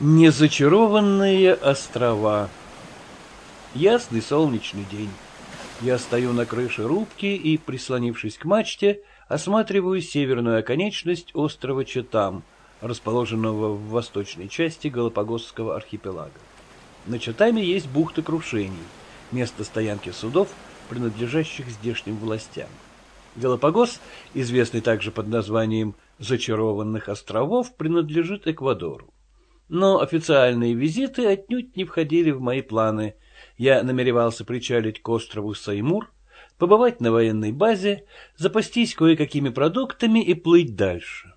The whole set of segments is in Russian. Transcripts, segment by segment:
Незачарованные острова. Ясный солнечный день. Я стою на крыше рубки и, прислонившись к мачте, осматриваю северную оконечность острова Четам, расположенного в восточной части Галапагосского архипелага. На Четаме есть бухта крушений, место стоянки судов, принадлежащих здешним властям. Галапагос, известный также под названием «Зачарованных островов», принадлежит Эквадору. Но официальные визиты отнюдь не входили в мои планы. Я намеревался причалить к острову Саймур, побывать на военной базе, запастись кое-какими продуктами и плыть дальше.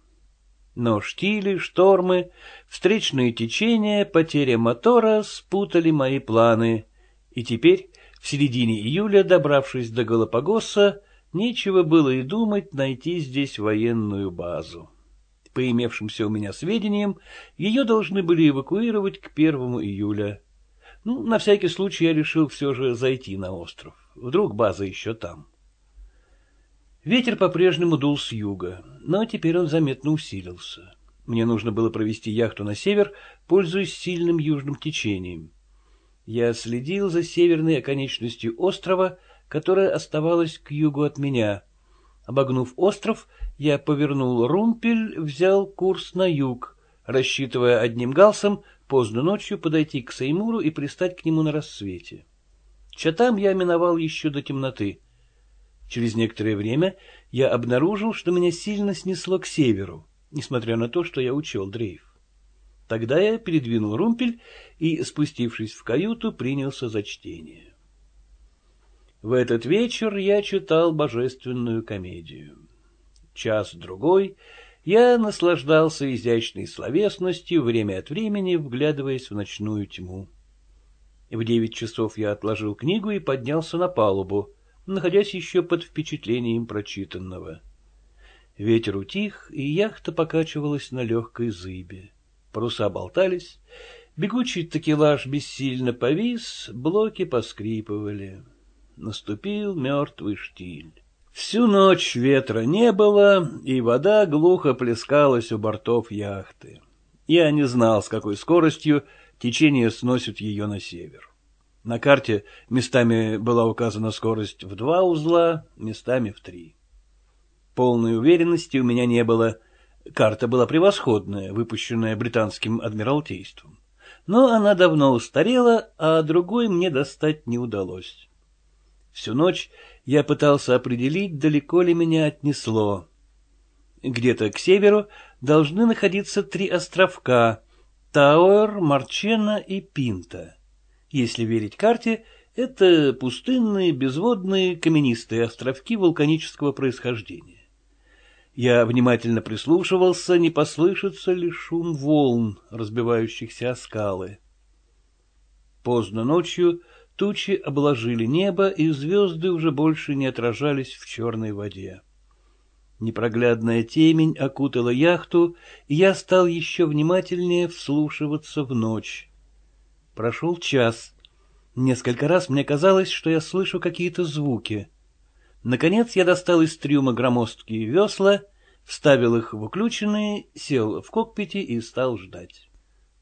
Но штили, штормы, встречные течения, потеря мотора спутали мои планы. И теперь, в середине июля, добравшись до Галапагоса, нечего было и думать найти здесь военную базу по имевшимся у меня сведениям, ее должны были эвакуировать к первому июля. Ну, на всякий случай я решил все же зайти на остров. Вдруг база еще там. Ветер по-прежнему дул с юга, но теперь он заметно усилился. Мне нужно было провести яхту на север, пользуясь сильным южным течением. Я следил за северной оконечностью острова, которая оставалась к югу от меня — Обогнув остров, я повернул румпель, взял курс на юг, рассчитывая одним галсом поздно ночью подойти к Сеймуру и пристать к нему на рассвете. Чатам я миновал еще до темноты. Через некоторое время я обнаружил, что меня сильно снесло к северу, несмотря на то, что я учел дрейф. Тогда я передвинул румпель и, спустившись в каюту, принялся за чтение. В этот вечер я читал божественную комедию. Час-другой я наслаждался изящной словесностью, время от времени вглядываясь в ночную тьму. В девять часов я отложил книгу и поднялся на палубу, находясь еще под впечатлением прочитанного. Ветер утих, и яхта покачивалась на легкой зыбе. Паруса болтались, бегучий такелаж бессильно повис, блоки поскрипывали наступил мертвый штиль. Всю ночь ветра не было, и вода глухо плескалась у бортов яхты. Я не знал, с какой скоростью течение сносит ее на север. На карте местами была указана скорость в два узла, местами в три. Полной уверенности у меня не было. Карта была превосходная, выпущенная британским адмиралтейством. Но она давно устарела, а другой мне достать не удалось. Всю ночь я пытался определить, далеко ли меня отнесло. Где-то к северу должны находиться три островка — Тауэр, Марчена и Пинта. Если верить карте, это пустынные, безводные, каменистые островки вулканического происхождения. Я внимательно прислушивался, не послышится ли шум волн, разбивающихся о скалы. Поздно ночью Тучи обложили небо, и звезды уже больше не отражались в черной воде. Непроглядная темень окутала яхту, и я стал еще внимательнее вслушиваться в ночь. Прошел час. Несколько раз мне казалось, что я слышу какие-то звуки. Наконец я достал из трюма громоздкие весла, вставил их в уключенные, сел в кокпите и стал ждать.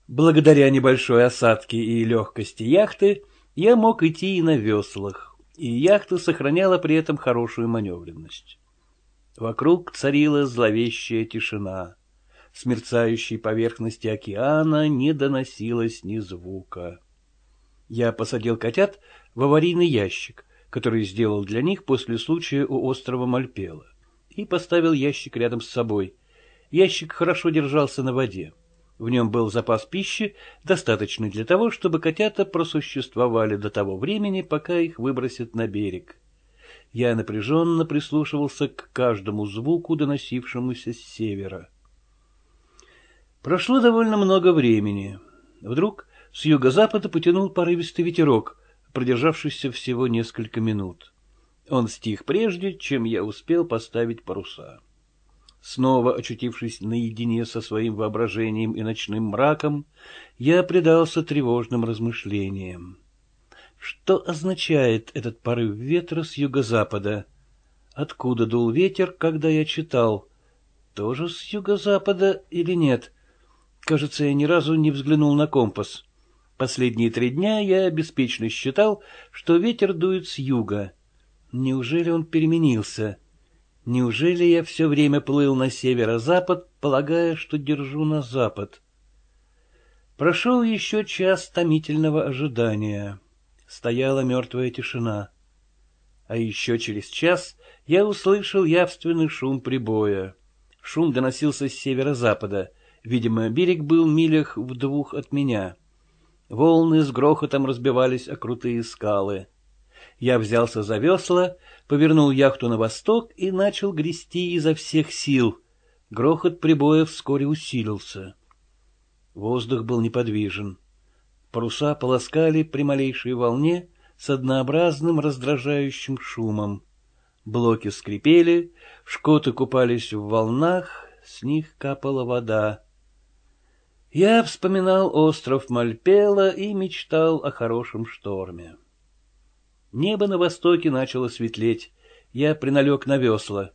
Благодаря небольшой осадке и легкости яхты — я мог идти и на веслах, и яхта сохраняла при этом хорошую маневренность. Вокруг царила зловещая тишина. С мерцающей поверхности океана не доносилось ни звука. Я посадил котят в аварийный ящик, который сделал для них после случая у острова Мальпела, и поставил ящик рядом с собой. Ящик хорошо держался на воде. В нем был запас пищи, достаточный для того, чтобы котята просуществовали до того времени, пока их выбросят на берег. Я напряженно прислушивался к каждому звуку, доносившемуся с севера. Прошло довольно много времени. Вдруг с юго-запада потянул порывистый ветерок, продержавшийся всего несколько минут. Он стих прежде, чем я успел поставить паруса. Снова очутившись наедине со своим воображением и ночным мраком, я предался тревожным размышлениям. Что означает этот порыв ветра с юго-запада? Откуда дул ветер, когда я читал? Тоже с юго-запада или нет? Кажется, я ни разу не взглянул на компас. Последние три дня я беспечно считал, что ветер дует с юга. Неужели он переменился? — Неужели я все время плыл на северо-запад, полагая, что держу на запад? Прошел еще час томительного ожидания. Стояла мертвая тишина. А еще через час я услышал явственный шум прибоя. Шум доносился с северо-запада. Видимо, берег был милях в двух от меня. Волны с грохотом разбивались о крутые скалы. Я взялся за весла, повернул яхту на восток и начал грести изо всех сил. Грохот прибоя вскоре усилился. Воздух был неподвижен. Паруса полоскали при малейшей волне с однообразным раздражающим шумом. Блоки скрипели, шкоты купались в волнах, с них капала вода. Я вспоминал остров Мальпела и мечтал о хорошем шторме. Небо на востоке начало светлеть. Я приналег на весла.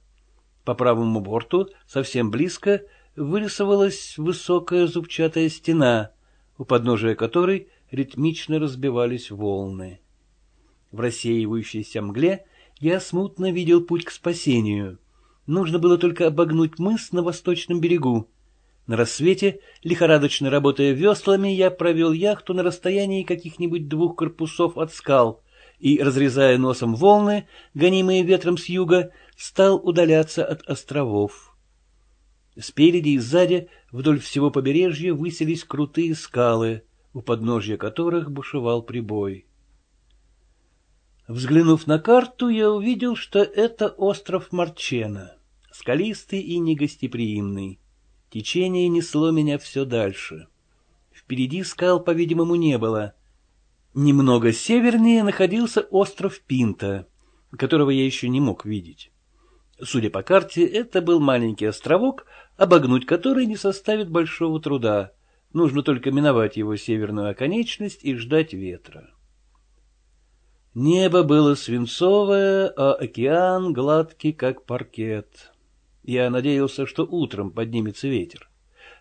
По правому борту, совсем близко, вырисовалась высокая зубчатая стена, у подножия которой ритмично разбивались волны. В рассеивающейся мгле я смутно видел путь к спасению. Нужно было только обогнуть мыс на восточном берегу. На рассвете, лихорадочно работая веслами, я провел яхту на расстоянии каких-нибудь двух корпусов от скал — и, разрезая носом волны, гонимые ветром с юга, стал удаляться от островов. Спереди и сзади вдоль всего побережья высились крутые скалы, у подножья которых бушевал прибой. Взглянув на карту, я увидел, что это остров Марчена, скалистый и негостеприимный. Течение несло меня все дальше. Впереди скал, по-видимому, не было — Немного севернее находился остров Пинта, которого я еще не мог видеть. Судя по карте, это был маленький островок, обогнуть который не составит большого труда. Нужно только миновать его северную оконечность и ждать ветра. Небо было свинцовое, а океан гладкий, как паркет. Я надеялся, что утром поднимется ветер.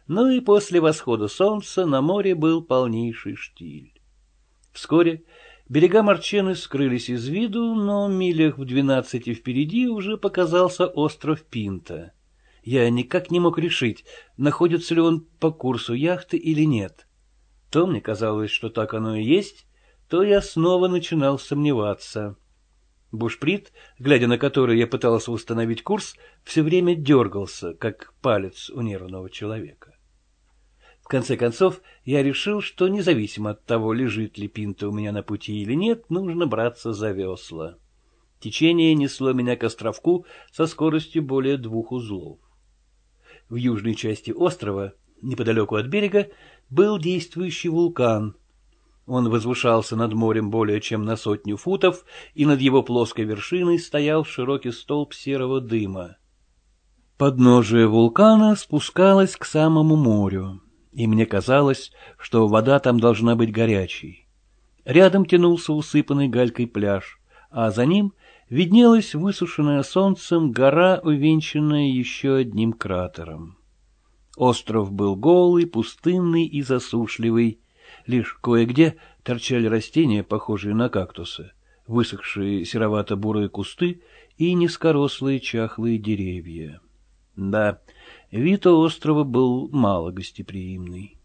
Но ну и после восхода солнца на море был полнейший штиль. Вскоре берега Марчены скрылись из виду, но милях в двенадцати впереди уже показался остров Пинта. Я никак не мог решить, находится ли он по курсу яхты или нет. То мне казалось, что так оно и есть, то я снова начинал сомневаться. Бушприт, глядя на который я пытался установить курс, все время дергался, как палец у нервного человека конце концов, я решил, что независимо от того, лежит ли пинта у меня на пути или нет, нужно браться за весла. Течение несло меня к островку со скоростью более двух узлов. В южной части острова, неподалеку от берега, был действующий вулкан. Он возвышался над морем более чем на сотню футов, и над его плоской вершиной стоял широкий столб серого дыма. Подножие вулкана спускалось к самому морю и мне казалось, что вода там должна быть горячей. Рядом тянулся усыпанный галькой пляж, а за ним виднелась высушенная солнцем гора, увенчанная еще одним кратером. Остров был голый, пустынный и засушливый. Лишь кое-где торчали растения, похожие на кактусы, высохшие серовато-бурые кусты и низкорослые чахлые деревья. Да, Вид острова был мало гостеприимный.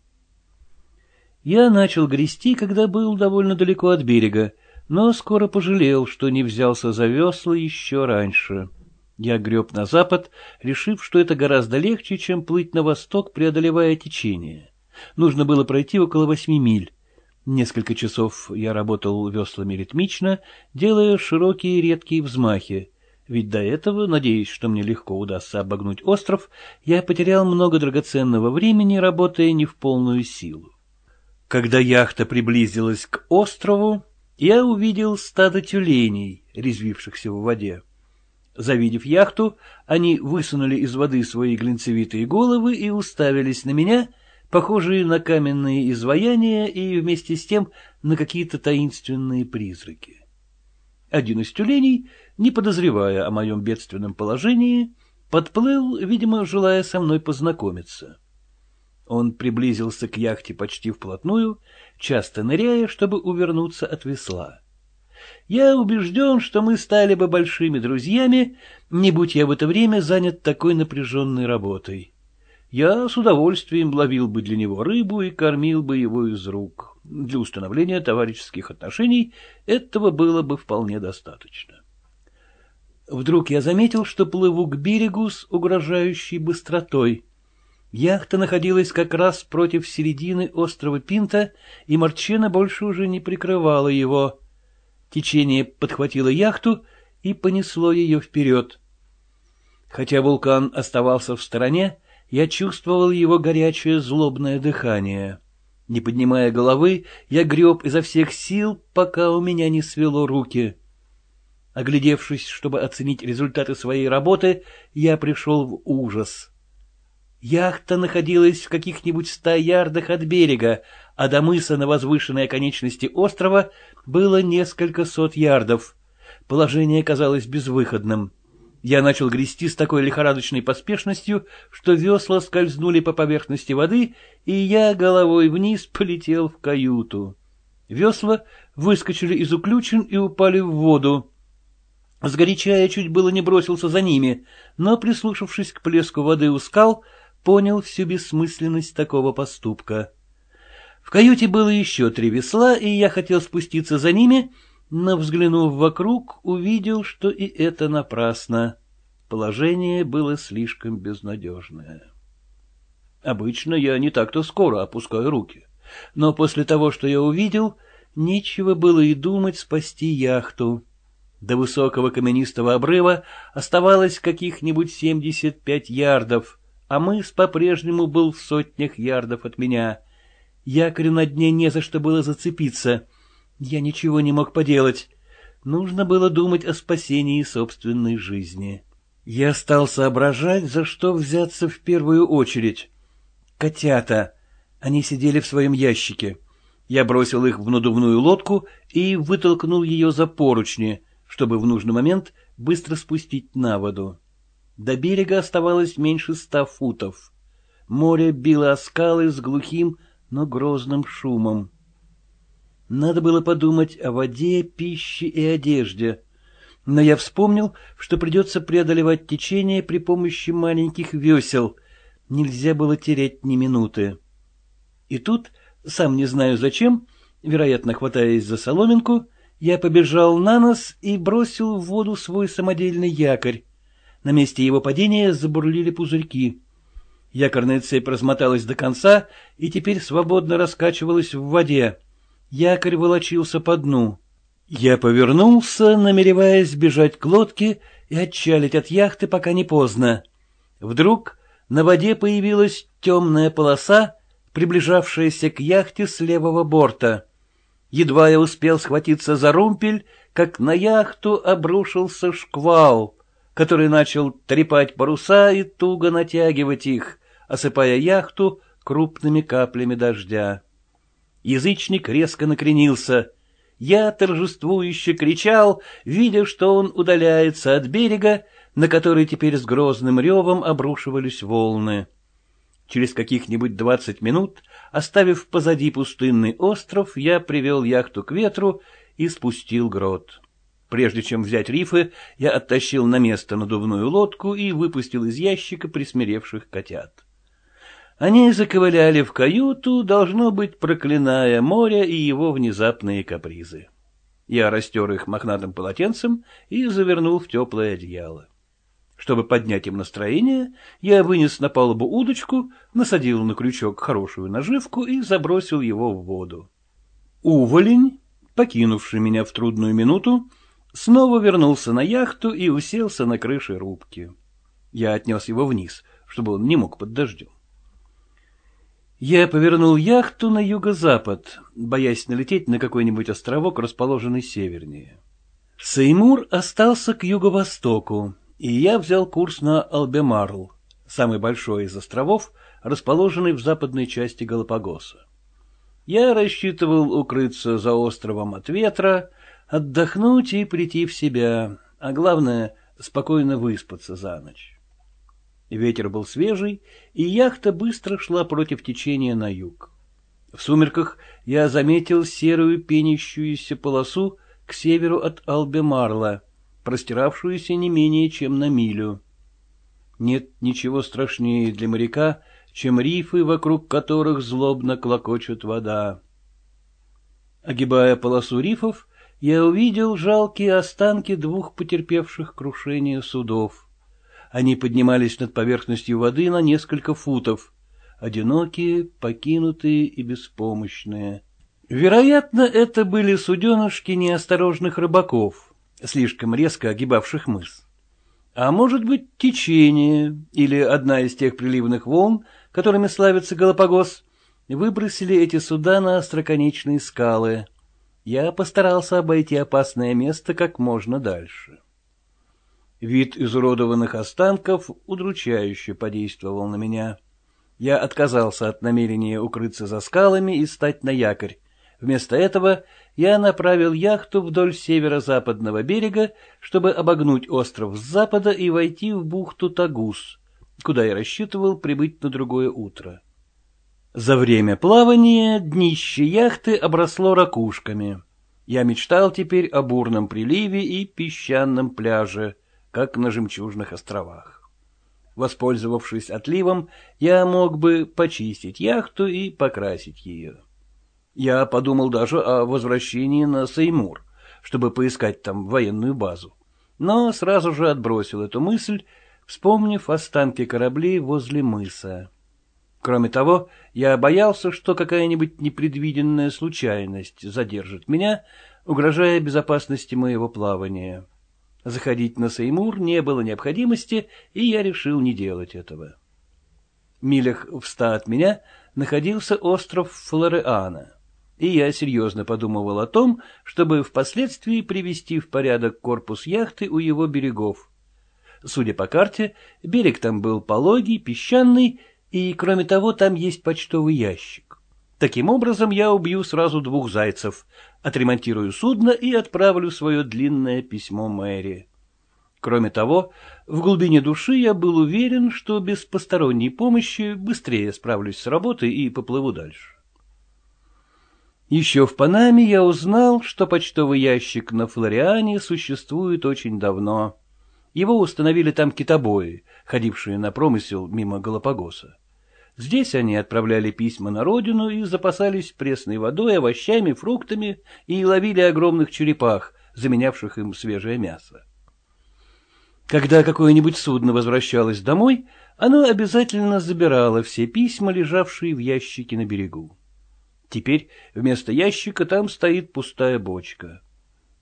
Я начал грести, когда был довольно далеко от берега, но скоро пожалел, что не взялся за весла еще раньше. Я греб на запад, решив, что это гораздо легче, чем плыть на восток, преодолевая течение. Нужно было пройти около восьми миль. Несколько часов я работал веслами ритмично, делая широкие редкие взмахи. Ведь до этого, надеясь, что мне легко удастся обогнуть остров, я потерял много драгоценного времени, работая не в полную силу. Когда яхта приблизилась к острову, я увидел стадо тюленей, резвившихся в воде. Завидев яхту, они высунули из воды свои глинцевитые головы и уставились на меня, похожие на каменные изваяния и вместе с тем на какие-то таинственные призраки. Один из тюленей — не подозревая о моем бедственном положении, подплыл, видимо, желая со мной познакомиться. Он приблизился к яхте почти вплотную, часто ныряя, чтобы увернуться от весла. Я убежден, что мы стали бы большими друзьями, не будь я в это время занят такой напряженной работой. Я с удовольствием ловил бы для него рыбу и кормил бы его из рук. Для установления товарищеских отношений этого было бы вполне достаточно. Вдруг я заметил, что плыву к берегу с угрожающей быстротой. Яхта находилась как раз против середины острова Пинта, и Марчена больше уже не прикрывала его. Течение подхватило яхту и понесло ее вперед. Хотя вулкан оставался в стороне, я чувствовал его горячее злобное дыхание. Не поднимая головы, я греб изо всех сил, пока у меня не свело руки. Оглядевшись, чтобы оценить результаты своей работы, я пришел в ужас. Яхта находилась в каких-нибудь ста ярдах от берега, а до мыса на возвышенной оконечности острова было несколько сот ярдов. Положение казалось безвыходным. Я начал грести с такой лихорадочной поспешностью, что весла скользнули по поверхности воды, и я головой вниз полетел в каюту. Весла выскочили из уключен и упали в воду. Сгоряча я чуть было не бросился за ними, но, прислушавшись к плеску воды у скал, понял всю бессмысленность такого поступка. В каюте было еще три весла, и я хотел спуститься за ними, но, взглянув вокруг, увидел, что и это напрасно. Положение было слишком безнадежное. Обычно я не так-то скоро опускаю руки, но после того, что я увидел, нечего было и думать спасти яхту. До высокого каменистого обрыва оставалось каких-нибудь 75 ярдов, а мыс по-прежнему был в сотнях ярдов от меня. Якорь на дне не за что было зацепиться. Я ничего не мог поделать. Нужно было думать о спасении собственной жизни. Я стал соображать, за что взяться в первую очередь. Котята. Они сидели в своем ящике. Я бросил их в надувную лодку и вытолкнул ее за поручни — чтобы в нужный момент быстро спустить на воду. До берега оставалось меньше ста футов. Море било о скалы с глухим, но грозным шумом. Надо было подумать о воде, пище и одежде. Но я вспомнил, что придется преодолевать течение при помощи маленьких весел. Нельзя было терять ни минуты. И тут, сам не знаю зачем, вероятно, хватаясь за соломинку, я побежал на нос и бросил в воду свой самодельный якорь. На месте его падения забурлили пузырьки. Якорная цепь размоталась до конца и теперь свободно раскачивалась в воде. Якорь волочился по дну. Я повернулся, намереваясь бежать к лодке и отчалить от яхты, пока не поздно. Вдруг на воде появилась темная полоса, приближавшаяся к яхте с левого борта. Едва я успел схватиться за румпель, как на яхту обрушился шквал, который начал трепать паруса и туго натягивать их, осыпая яхту крупными каплями дождя. Язычник резко накренился. Я торжествующе кричал, видя, что он удаляется от берега, на который теперь с грозным ревом обрушивались волны. Через каких-нибудь двадцать минут, оставив позади пустынный остров, я привел яхту к ветру и спустил грот. Прежде чем взять рифы, я оттащил на место надувную лодку и выпустил из ящика присмиревших котят. Они заковыляли в каюту, должно быть, проклиная море и его внезапные капризы. Я растер их мохнатым полотенцем и завернул в теплое одеяло. Чтобы поднять им настроение, я вынес на палубу удочку, насадил на крючок хорошую наживку и забросил его в воду. Уволень, покинувший меня в трудную минуту, снова вернулся на яхту и уселся на крыше рубки. Я отнес его вниз, чтобы он не мог под дождем. Я повернул яхту на юго-запад, боясь налететь на какой-нибудь островок, расположенный севернее. Сеймур остался к юго-востоку, и я взял курс на Албемарл, самый большой из островов, расположенный в западной части Галапагоса. Я рассчитывал укрыться за островом от ветра, отдохнуть и прийти в себя, а главное — спокойно выспаться за ночь. Ветер был свежий, и яхта быстро шла против течения на юг. В сумерках я заметил серую пенящуюся полосу к северу от Албемарла — простиравшуюся не менее чем на милю. Нет ничего страшнее для моряка, чем рифы, вокруг которых злобно клокочет вода. Огибая полосу рифов, я увидел жалкие останки двух потерпевших крушение судов. Они поднимались над поверхностью воды на несколько футов, одинокие, покинутые и беспомощные. Вероятно, это были суденышки неосторожных рыбаков, слишком резко огибавших мыс. А может быть, течение или одна из тех приливных волн, которыми славится Галапагос, выбросили эти суда на остроконечные скалы. Я постарался обойти опасное место как можно дальше. Вид изуродованных останков удручающе подействовал на меня. Я отказался от намерения укрыться за скалами и стать на якорь. Вместо этого я направил яхту вдоль северо-западного берега, чтобы обогнуть остров с запада и войти в бухту Тагус, куда я рассчитывал прибыть на другое утро. За время плавания днище яхты обросло ракушками. Я мечтал теперь о бурном приливе и песчаном пляже, как на жемчужных островах. Воспользовавшись отливом, я мог бы почистить яхту и покрасить ее. Я подумал даже о возвращении на Сеймур, чтобы поискать там военную базу. Но сразу же отбросил эту мысль, вспомнив останки кораблей возле мыса. Кроме того, я боялся, что какая-нибудь непредвиденная случайность задержит меня, угрожая безопасности моего плавания. Заходить на Сеймур не было необходимости, и я решил не делать этого. В милях в ста от меня находился остров Флореана — и я серьезно подумывал о том, чтобы впоследствии привести в порядок корпус яхты у его берегов. Судя по карте, берег там был пологий, песчаный, и, кроме того, там есть почтовый ящик. Таким образом, я убью сразу двух зайцев, отремонтирую судно и отправлю свое длинное письмо мэри. Кроме того, в глубине души я был уверен, что без посторонней помощи быстрее справлюсь с работой и поплыву дальше. Еще в Панаме я узнал, что почтовый ящик на Флориане существует очень давно. Его установили там китобои, ходившие на промысел мимо Галапагоса. Здесь они отправляли письма на родину и запасались пресной водой, овощами, фруктами и ловили огромных черепах, заменявших им свежее мясо. Когда какое-нибудь судно возвращалось домой, оно обязательно забирало все письма, лежавшие в ящике на берегу. Теперь вместо ящика там стоит пустая бочка.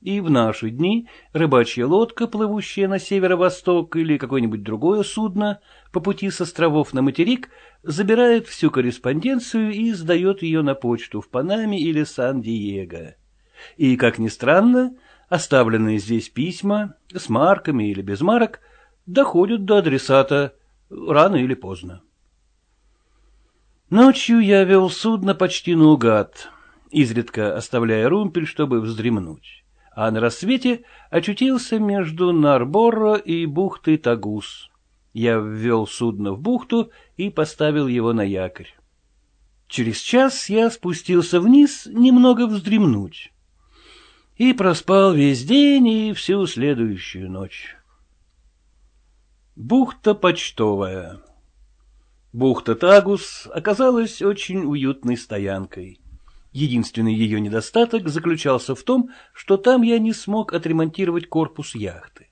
И в наши дни рыбачья лодка, плывущая на северо-восток или какое-нибудь другое судно по пути с островов на материк, забирает всю корреспонденцию и сдает ее на почту в Панаме или Сан-Диего. И, как ни странно, оставленные здесь письма, с марками или без марок, доходят до адресата рано или поздно. Ночью я вел судно почти наугад, изредка оставляя румпель, чтобы вздремнуть, а на рассвете очутился между Нарборо и бухтой Тагус. Я ввел судно в бухту и поставил его на якорь. Через час я спустился вниз немного вздремнуть и проспал весь день и всю следующую ночь. Бухта почтовая Бухта Тагус оказалась очень уютной стоянкой. Единственный ее недостаток заключался в том, что там я не смог отремонтировать корпус яхты.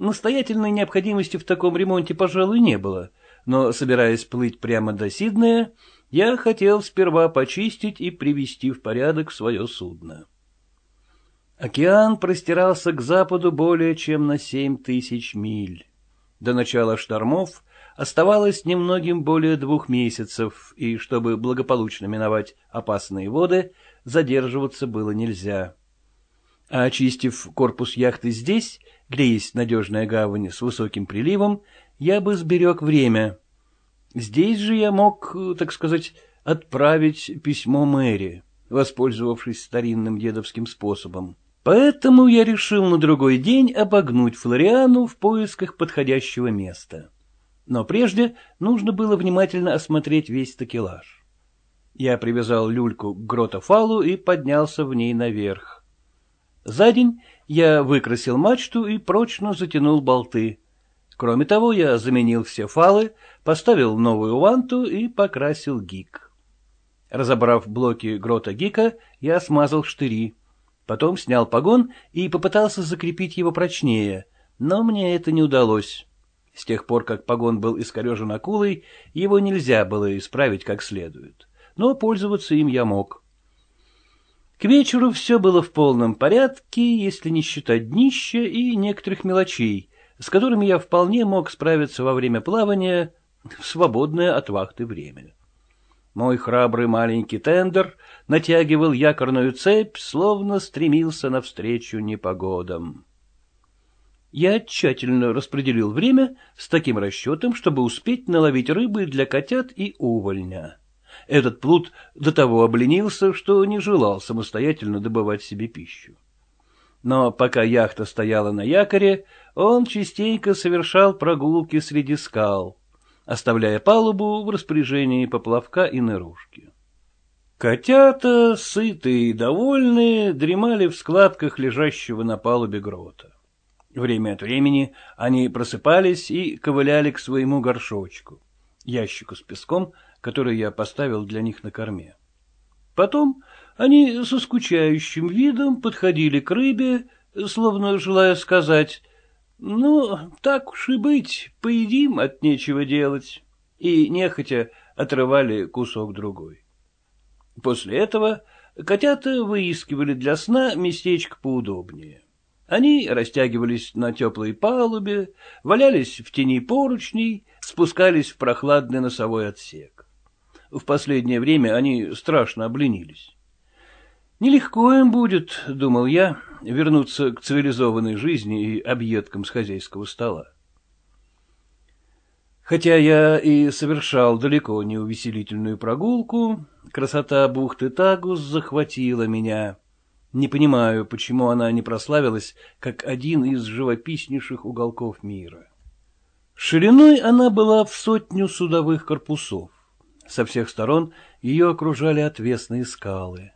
Настоятельной необходимости в таком ремонте, пожалуй, не было, но, собираясь плыть прямо до Сиднея, я хотел сперва почистить и привести в порядок свое судно. Океан простирался к западу более чем на семь тысяч миль. До начала штормов Оставалось немногим более двух месяцев, и чтобы благополучно миновать опасные воды, задерживаться было нельзя. А очистив корпус яхты здесь, где есть надежная гавань с высоким приливом, я бы сберег время. Здесь же я мог, так сказать, отправить письмо мэри, воспользовавшись старинным дедовским способом. Поэтому я решил на другой день обогнуть Флориану в поисках подходящего места. Но прежде нужно было внимательно осмотреть весь такелаж. Я привязал люльку к гротофалу и поднялся в ней наверх. За день я выкрасил мачту и прочно затянул болты. Кроме того, я заменил все фалы, поставил новую ванту и покрасил гик. Разобрав блоки грота гика, я смазал штыри. Потом снял погон и попытался закрепить его прочнее, но мне это не удалось. С тех пор, как погон был искорежен акулой, его нельзя было исправить как следует, но пользоваться им я мог. К вечеру все было в полном порядке, если не считать днища и некоторых мелочей, с которыми я вполне мог справиться во время плавания в свободное от вахты время. Мой храбрый маленький тендер натягивал якорную цепь, словно стремился навстречу непогодам. Я тщательно распределил время с таким расчетом, чтобы успеть наловить рыбы для котят и увольня. Этот плут до того обленился, что не желал самостоятельно добывать себе пищу. Но пока яхта стояла на якоре, он частенько совершал прогулки среди скал, оставляя палубу в распоряжении поплавка и нырушки. Котята, сытые и довольные, дремали в складках лежащего на палубе грота. Время от времени они просыпались и ковыляли к своему горшочку, ящику с песком, который я поставил для них на корме. Потом они со скучающим видом подходили к рыбе, словно желая сказать «Ну, так уж и быть, поедим от нечего делать», и нехотя отрывали кусок другой. После этого котята выискивали для сна местечко поудобнее. Они растягивались на теплой палубе, валялись в тени поручней, спускались в прохладный носовой отсек. В последнее время они страшно обленились. «Нелегко им будет, — думал я, — вернуться к цивилизованной жизни и объедкам с хозяйского стола. Хотя я и совершал далеко не увеселительную прогулку, красота бухты Тагус захватила меня — не понимаю, почему она не прославилась, как один из живописнейших уголков мира. Шириной она была в сотню судовых корпусов. Со всех сторон ее окружали отвесные скалы.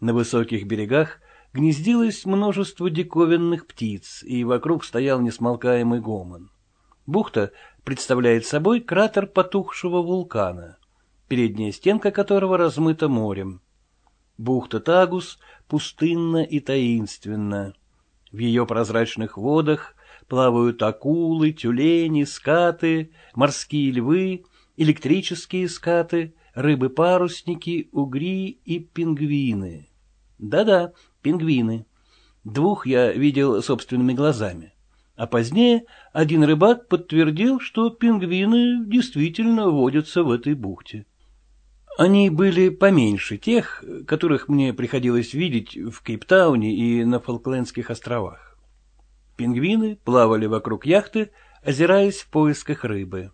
На высоких берегах гнездилось множество диковинных птиц, и вокруг стоял несмолкаемый гомон. Бухта представляет собой кратер потухшего вулкана, передняя стенка которого размыта морем — Бухта Тагус пустынна и таинственна. В ее прозрачных водах плавают акулы, тюлени, скаты, морские львы, электрические скаты, рыбы-парусники, угри и пингвины. Да-да, пингвины. Двух я видел собственными глазами. А позднее один рыбак подтвердил, что пингвины действительно водятся в этой бухте. Они были поменьше тех, которых мне приходилось видеть в Кейптауне и на Фолклендских островах. Пингвины плавали вокруг яхты, озираясь в поисках рыбы.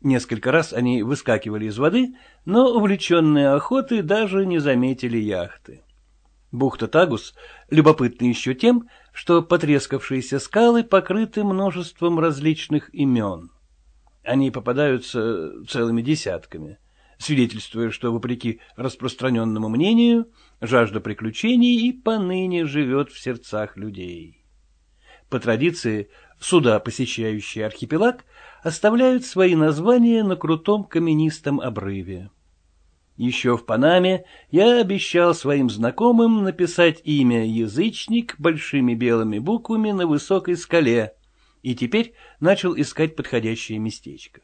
Несколько раз они выскакивали из воды, но увлеченные охоты даже не заметили яхты. Бухта Тагус любопытна еще тем, что потрескавшиеся скалы покрыты множеством различных имен. Они попадаются целыми десятками — свидетельствуя, что, вопреки распространенному мнению, жажда приключений и поныне живет в сердцах людей. По традиции, суда, посещающие архипелаг, оставляют свои названия на крутом каменистом обрыве. Еще в Панаме я обещал своим знакомым написать имя «Язычник» большими белыми буквами на высокой скале, и теперь начал искать подходящее местечко.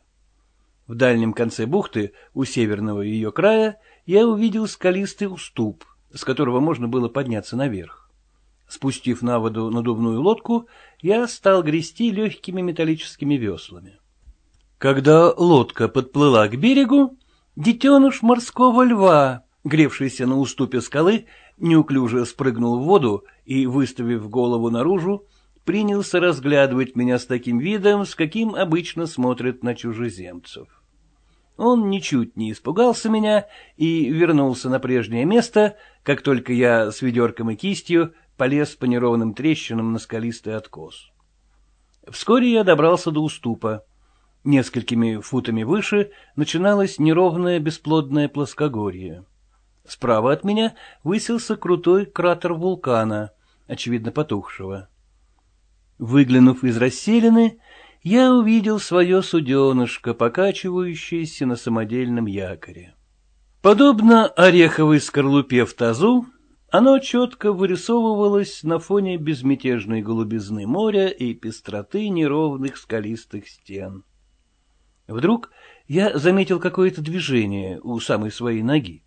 В дальнем конце бухты, у северного ее края, я увидел скалистый уступ, с которого можно было подняться наверх. Спустив на воду надувную лодку, я стал грести легкими металлическими веслами. Когда лодка подплыла к берегу, детеныш морского льва, гревшийся на уступе скалы, неуклюже спрыгнул в воду и, выставив голову наружу, принялся разглядывать меня с таким видом, с каким обычно смотрят на чужеземцев. Он ничуть не испугался меня и вернулся на прежнее место, как только я с ведерком и кистью полез по неровным трещинам на скалистый откос. Вскоре я добрался до уступа. Несколькими футами выше начиналось неровное бесплодное плоскогорье. Справа от меня высился крутой кратер вулкана, очевидно потухшего. Выглянув из расселины, я увидел свое суденышко, покачивающееся на самодельном якоре. Подобно ореховой скорлупе в тазу, оно четко вырисовывалось на фоне безмятежной голубизны моря и пестроты неровных скалистых стен. Вдруг я заметил какое-то движение у самой своей ноги.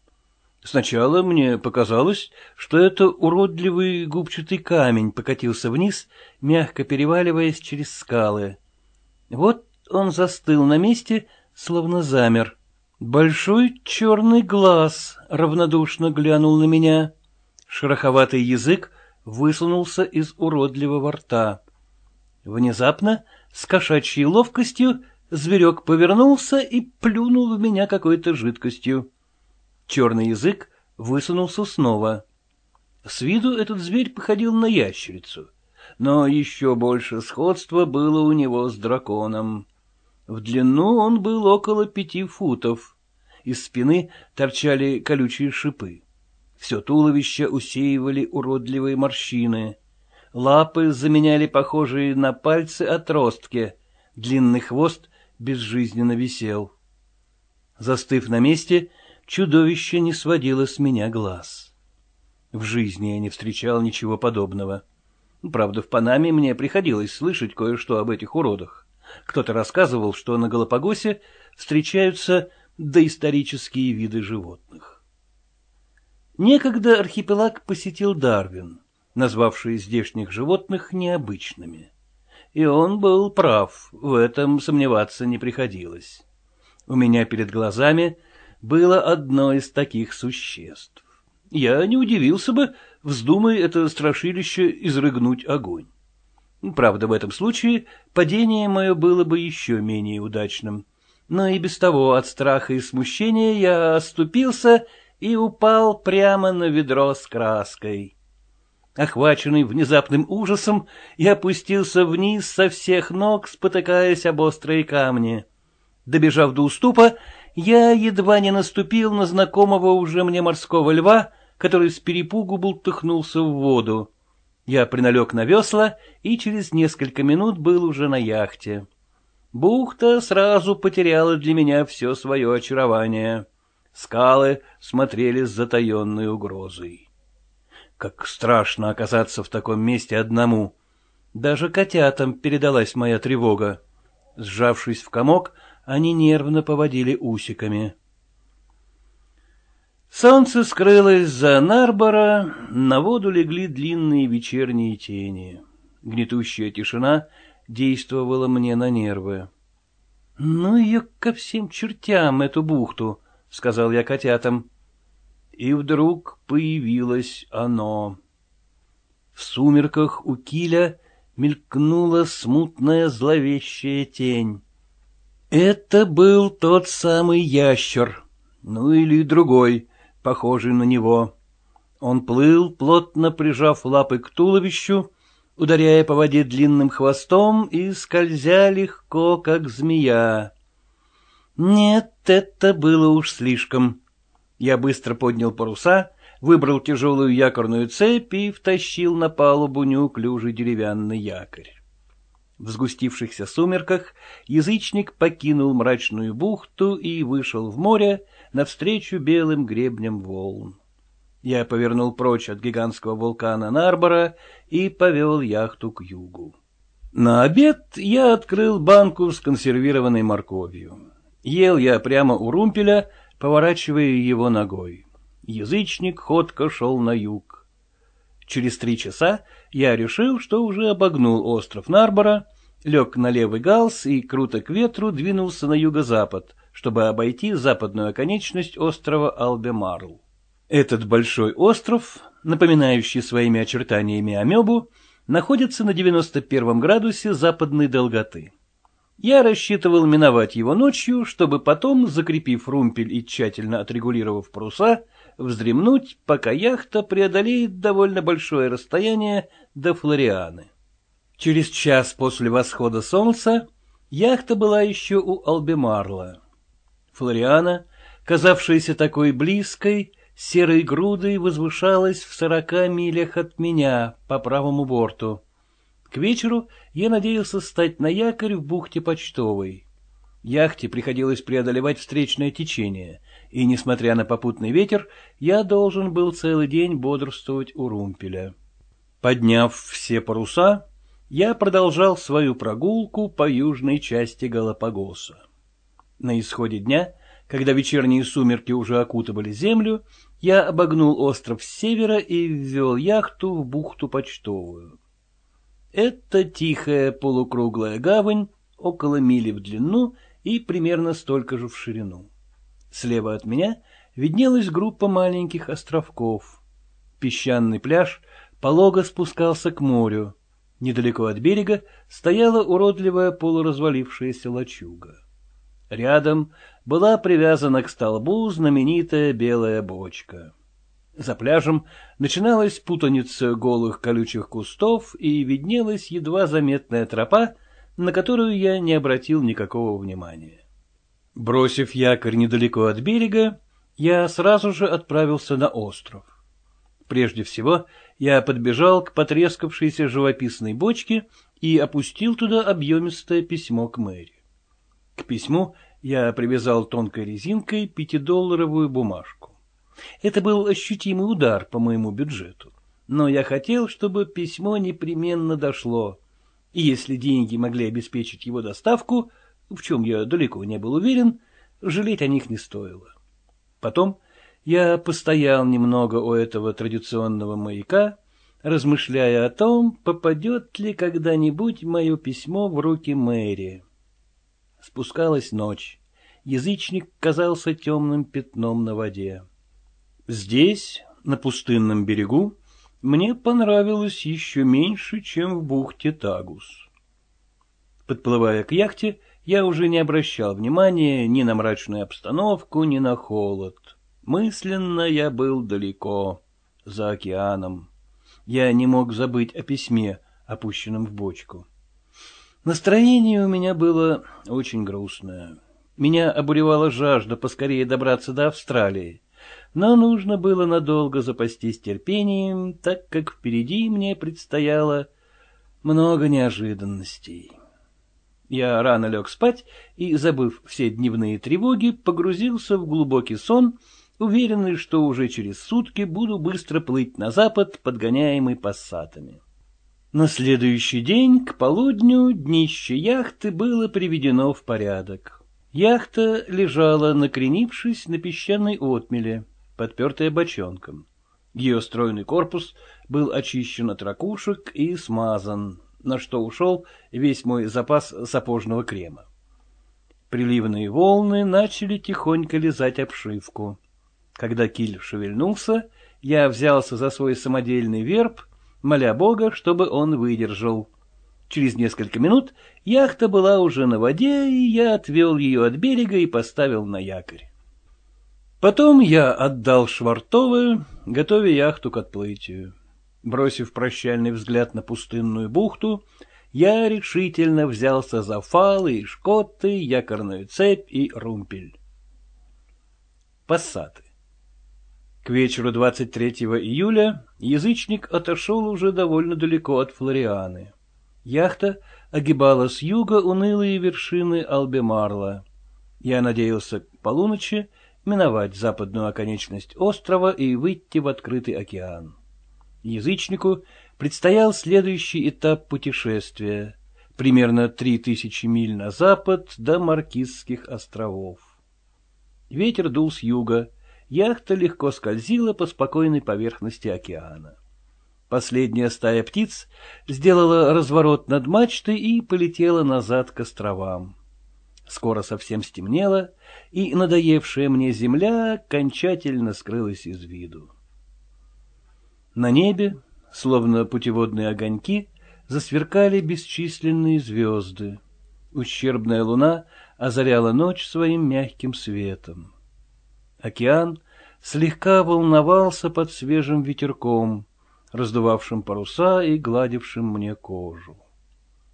Сначала мне показалось, что это уродливый губчатый камень покатился вниз, мягко переваливаясь через скалы — вот он застыл на месте, словно замер. Большой черный глаз равнодушно глянул на меня. Шероховатый язык высунулся из уродливого рта. Внезапно, с кошачьей ловкостью, зверек повернулся и плюнул в меня какой-то жидкостью. Черный язык высунулся снова. С виду этот зверь походил на ящерицу — но еще больше сходства было у него с драконом. В длину он был около пяти футов. Из спины торчали колючие шипы. Все туловище усеивали уродливые морщины. Лапы заменяли похожие на пальцы отростки. Длинный хвост безжизненно висел. Застыв на месте, чудовище не сводило с меня глаз. В жизни я не встречал ничего подобного. — Правда, в Панаме мне приходилось слышать кое-что об этих уродах. Кто-то рассказывал, что на Галапагосе встречаются доисторические виды животных. Некогда архипелаг посетил Дарвин, назвавший здешних животных необычными. И он был прав, в этом сомневаться не приходилось. У меня перед глазами было одно из таких существ я не удивился бы, вздумай это страшилище изрыгнуть огонь. Правда, в этом случае падение мое было бы еще менее удачным. Но и без того от страха и смущения я оступился и упал прямо на ведро с краской. Охваченный внезапным ужасом, я опустился вниз со всех ног, спотыкаясь об острые камни. Добежав до уступа, я едва не наступил на знакомого уже мне морского льва, который с перепугу бултыхнулся в воду. Я приналег на весла и через несколько минут был уже на яхте. Бухта сразу потеряла для меня все свое очарование. Скалы смотрели с затаенной угрозой. Как страшно оказаться в таком месте одному. Даже котятам передалась моя тревога. Сжавшись в комок, они нервно поводили усиками. Солнце скрылось за Нарбора, на воду легли длинные вечерние тени. Гнетущая тишина действовала мне на нервы. — Ну ее ко всем чертям, эту бухту, — сказал я котятам. И вдруг появилось оно. В сумерках у киля мелькнула смутная зловещая тень. Это был тот самый ящер, ну или другой — похожий на него. Он плыл, плотно прижав лапы к туловищу, ударяя по воде длинным хвостом и скользя легко, как змея. Нет, это было уж слишком. Я быстро поднял паруса, выбрал тяжелую якорную цепь и втащил на палубу неуклюжий деревянный якорь. В сгустившихся сумерках язычник покинул мрачную бухту и вышел в море, навстречу белым гребням волн. Я повернул прочь от гигантского вулкана Нарбора и повел яхту к югу. На обед я открыл банку с консервированной морковью. Ел я прямо у румпеля, поворачивая его ногой. Язычник ходко шел на юг. Через три часа я решил, что уже обогнул остров Нарбора, лег на левый галс и круто к ветру двинулся на юго-запад, чтобы обойти западную оконечность острова Албемарл. Этот большой остров, напоминающий своими очертаниями амебу, находится на 91 градусе западной долготы. Я рассчитывал миновать его ночью, чтобы потом, закрепив румпель и тщательно отрегулировав паруса, вздремнуть, пока яхта преодолеет довольно большое расстояние до Флорианы. Через час после восхода солнца яхта была еще у Албемарла. Флориана, казавшаяся такой близкой, серой грудой возвышалась в сорока милях от меня по правому борту. К вечеру я надеялся стать на якорь в бухте почтовой. Яхте приходилось преодолевать встречное течение, и, несмотря на попутный ветер, я должен был целый день бодрствовать у румпеля. Подняв все паруса, я продолжал свою прогулку по южной части Галапагоса. На исходе дня, когда вечерние сумерки уже окутывали землю, я обогнул остров с севера и ввел яхту в бухту почтовую. Это тихая полукруглая гавань, около мили в длину и примерно столько же в ширину. Слева от меня виднелась группа маленьких островков. Песчаный пляж полого спускался к морю. Недалеко от берега стояла уродливая полуразвалившаяся лачуга. Рядом была привязана к столбу знаменитая белая бочка. За пляжем начиналась путаница голых колючих кустов и виднелась едва заметная тропа, на которую я не обратил никакого внимания. Бросив якорь недалеко от берега, я сразу же отправился на остров. Прежде всего, я подбежал к потрескавшейся живописной бочке и опустил туда объемистое письмо к мэри. К письму я привязал тонкой резинкой пятидолларовую бумажку. Это был ощутимый удар по моему бюджету. Но я хотел, чтобы письмо непременно дошло. И если деньги могли обеспечить его доставку, в чем я далеко не был уверен, жалеть о них не стоило. Потом я постоял немного у этого традиционного маяка, размышляя о том, попадет ли когда-нибудь мое письмо в руки Мэри. Спускалась ночь. Язычник казался темным пятном на воде. Здесь, на пустынном берегу, мне понравилось еще меньше, чем в бухте Тагус. Подплывая к яхте, я уже не обращал внимания ни на мрачную обстановку, ни на холод. Мысленно я был далеко, за океаном. Я не мог забыть о письме, опущенном в бочку. Настроение у меня было очень грустное. Меня обуревала жажда поскорее добраться до Австралии. Но нужно было надолго запастись терпением, так как впереди мне предстояло много неожиданностей. Я рано лег спать и, забыв все дневные тревоги, погрузился в глубокий сон, уверенный, что уже через сутки буду быстро плыть на запад, подгоняемый пассатами. На следующий день, к полудню, днище яхты было приведено в порядок. Яхта лежала, накренившись на песчаной отмеле, подпертая бочонком. Ее стройный корпус был очищен от ракушек и смазан, на что ушел весь мой запас сапожного крема. Приливные волны начали тихонько лизать обшивку. Когда киль шевельнулся, я взялся за свой самодельный верб моля Бога, чтобы он выдержал. Через несколько минут яхта была уже на воде, и я отвел ее от берега и поставил на якорь. Потом я отдал швартовы, готовя яхту к отплытию. Бросив прощальный взгляд на пустынную бухту, я решительно взялся за фалы и шкоты, якорную цепь и румпель. Пассаты. К вечеру 23 июля язычник отошел уже довольно далеко от Флорианы. Яхта огибала с юга унылые вершины Албемарла. Я надеялся к полуночи миновать западную оконечность острова и выйти в открытый океан. Язычнику предстоял следующий этап путешествия, примерно три тысячи миль на запад до Маркизских островов. Ветер дул с юга, яхта легко скользила по спокойной поверхности океана. Последняя стая птиц сделала разворот над мачтой и полетела назад к островам. Скоро совсем стемнело, и надоевшая мне земля окончательно скрылась из виду. На небе, словно путеводные огоньки, засверкали бесчисленные звезды. Ущербная луна озаряла ночь своим мягким светом. Океан слегка волновался под свежим ветерком, раздувавшим паруса и гладившим мне кожу.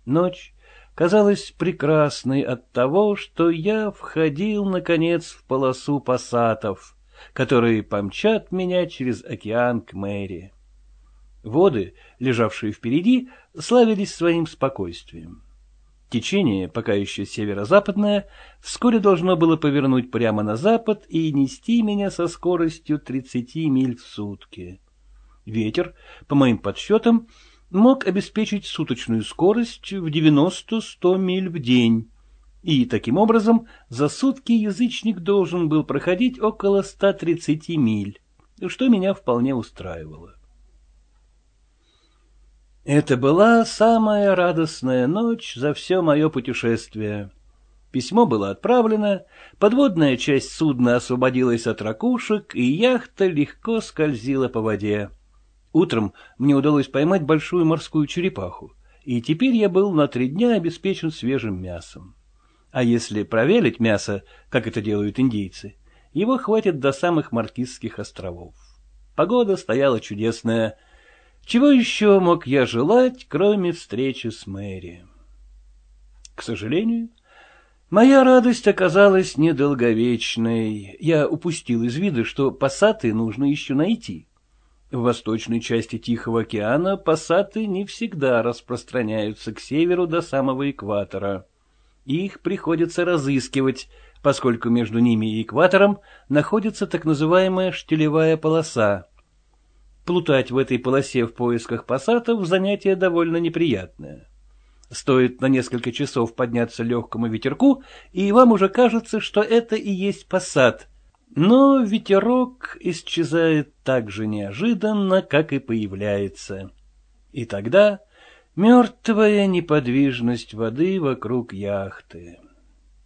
Ночь казалась прекрасной от того, что я входил, наконец, в полосу пассатов, которые помчат меня через океан к Мэри. Воды, лежавшие впереди, славились своим спокойствием. Течение, пока еще северо-западное, вскоре должно было повернуть прямо на запад и нести меня со скоростью 30 миль в сутки. Ветер, по моим подсчетам, мог обеспечить суточную скорость в 90-100 миль в день. И, таким образом, за сутки язычник должен был проходить около 130 миль, что меня вполне устраивало. Это была самая радостная ночь за все мое путешествие. Письмо было отправлено, подводная часть судна освободилась от ракушек, и яхта легко скользила по воде. Утром мне удалось поймать большую морскую черепаху, и теперь я был на три дня обеспечен свежим мясом. А если провялить мясо, как это делают индейцы, его хватит до самых Маркизских островов. Погода стояла чудесная, чего еще мог я желать, кроме встречи с Мэри? К сожалению, моя радость оказалась недолговечной. Я упустил из вида, что пассаты нужно еще найти. В восточной части Тихого океана пассаты не всегда распространяются к северу до самого экватора. Их приходится разыскивать, поскольку между ними и экватором находится так называемая штилевая полоса Плутать в этой полосе в поисках пассатов занятие довольно неприятное. Стоит на несколько часов подняться легкому ветерку, и вам уже кажется, что это и есть пассат. Но ветерок исчезает так же неожиданно, как и появляется. И тогда мертвая неподвижность воды вокруг яхты.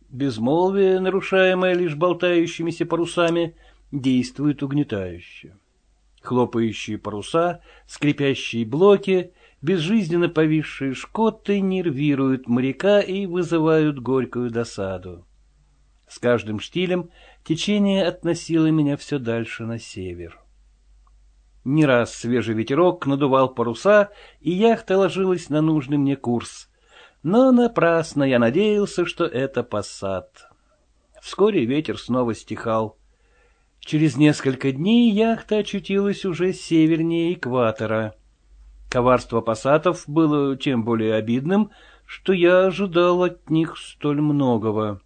Безмолвие, нарушаемое лишь болтающимися парусами, действует угнетающе. Хлопающие паруса, скрипящие блоки, безжизненно повисшие шкоты нервируют моряка и вызывают горькую досаду. С каждым штилем течение относило меня все дальше на север. Не раз свежий ветерок надувал паруса, и яхта ложилась на нужный мне курс. Но напрасно я надеялся, что это посад. Вскоре ветер снова стихал. Через несколько дней яхта очутилась уже севернее экватора. Коварство пассатов было тем более обидным, что я ожидал от них столь многого.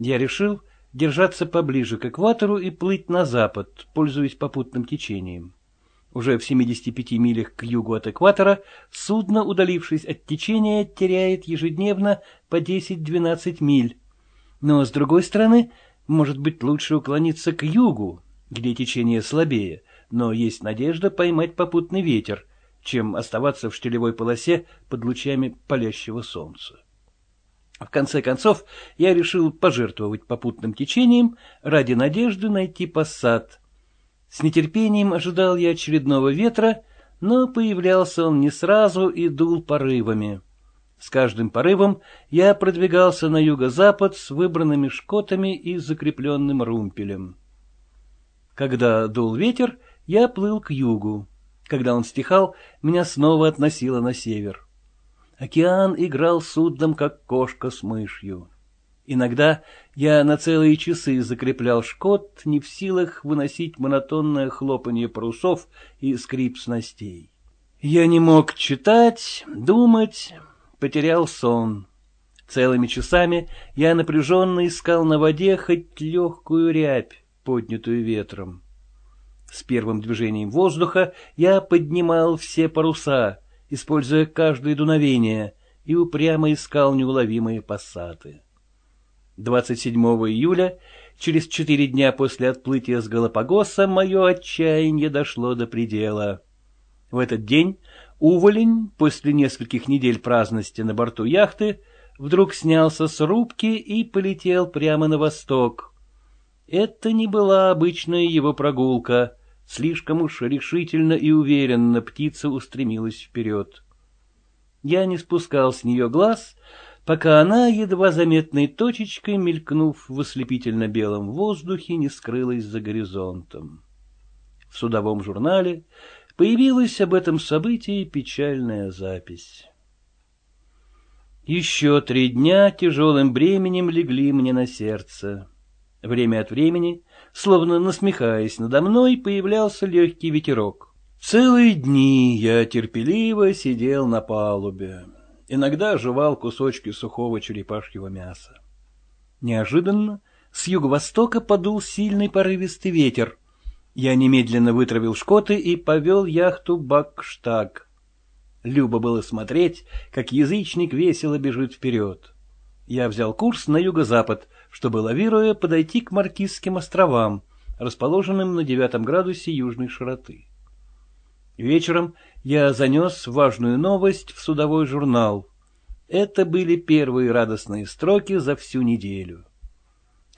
Я решил держаться поближе к экватору и плыть на запад, пользуясь попутным течением. Уже в 75 милях к югу от экватора судно, удалившись от течения, теряет ежедневно по 10-12 миль. Но, с другой стороны, может быть, лучше уклониться к югу, где течение слабее, но есть надежда поймать попутный ветер, чем оставаться в штилевой полосе под лучами палящего солнца. В конце концов, я решил пожертвовать попутным течением ради надежды найти посад. С нетерпением ожидал я очередного ветра, но появлялся он не сразу и дул порывами. С каждым порывом я продвигался на юго-запад с выбранными шкотами и закрепленным румпелем. Когда дул ветер, я плыл к югу. Когда он стихал, меня снова относило на север. Океан играл судном, как кошка с мышью. Иногда я на целые часы закреплял шкот, не в силах выносить монотонное хлопанье парусов и скрип снастей. Я не мог читать, думать, потерял сон. Целыми часами я напряженно искал на воде хоть легкую рябь, поднятую ветром. С первым движением воздуха я поднимал все паруса, используя каждое дуновение, и упрямо искал неуловимые пассаты. 27 июля, через четыре дня после отплытия с Галапагоса, мое отчаяние дошло до предела. В этот день Уволень после нескольких недель праздности на борту яхты вдруг снялся с рубки и полетел прямо на восток. Это не была обычная его прогулка, слишком уж решительно и уверенно птица устремилась вперед. Я не спускал с нее глаз, пока она, едва заметной точечкой, мелькнув в ослепительно-белом воздухе, не скрылась за горизонтом. В судовом журнале появилась об этом событии печальная запись. Еще три дня тяжелым бременем легли мне на сердце. Время от времени, словно насмехаясь надо мной, появлялся легкий ветерок. Целые дни я терпеливо сидел на палубе. Иногда жевал кусочки сухого черепашьего мяса. Неожиданно с юго-востока подул сильный порывистый ветер, я немедленно вытравил шкоты и повел яхту Бакштаг. Любо было смотреть, как язычник весело бежит вперед. Я взял курс на юго-запад, чтобы, лавируя, подойти к Маркизским островам, расположенным на девятом градусе южной широты. Вечером я занес важную новость в судовой журнал. Это были первые радостные строки за всю неделю.